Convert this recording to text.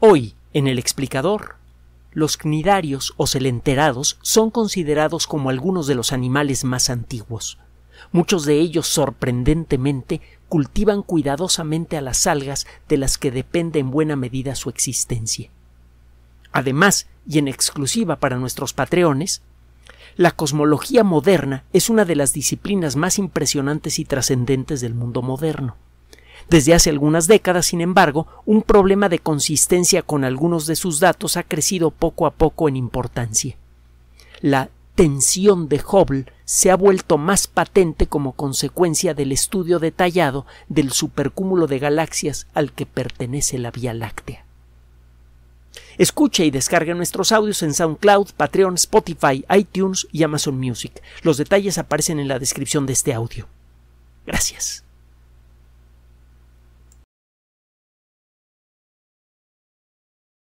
Hoy, en el explicador, los cnidarios o celenterados son considerados como algunos de los animales más antiguos. Muchos de ellos, sorprendentemente, cultivan cuidadosamente a las algas de las que depende en buena medida su existencia. Además, y en exclusiva para nuestros patreones, la cosmología moderna es una de las disciplinas más impresionantes y trascendentes del mundo moderno. Desde hace algunas décadas, sin embargo, un problema de consistencia con algunos de sus datos ha crecido poco a poco en importancia. La tensión de Hubble se ha vuelto más patente como consecuencia del estudio detallado del supercúmulo de galaxias al que pertenece la Vía Láctea. Escuche y descargue nuestros audios en SoundCloud, Patreon, Spotify, iTunes y Amazon Music. Los detalles aparecen en la descripción de este audio. Gracias.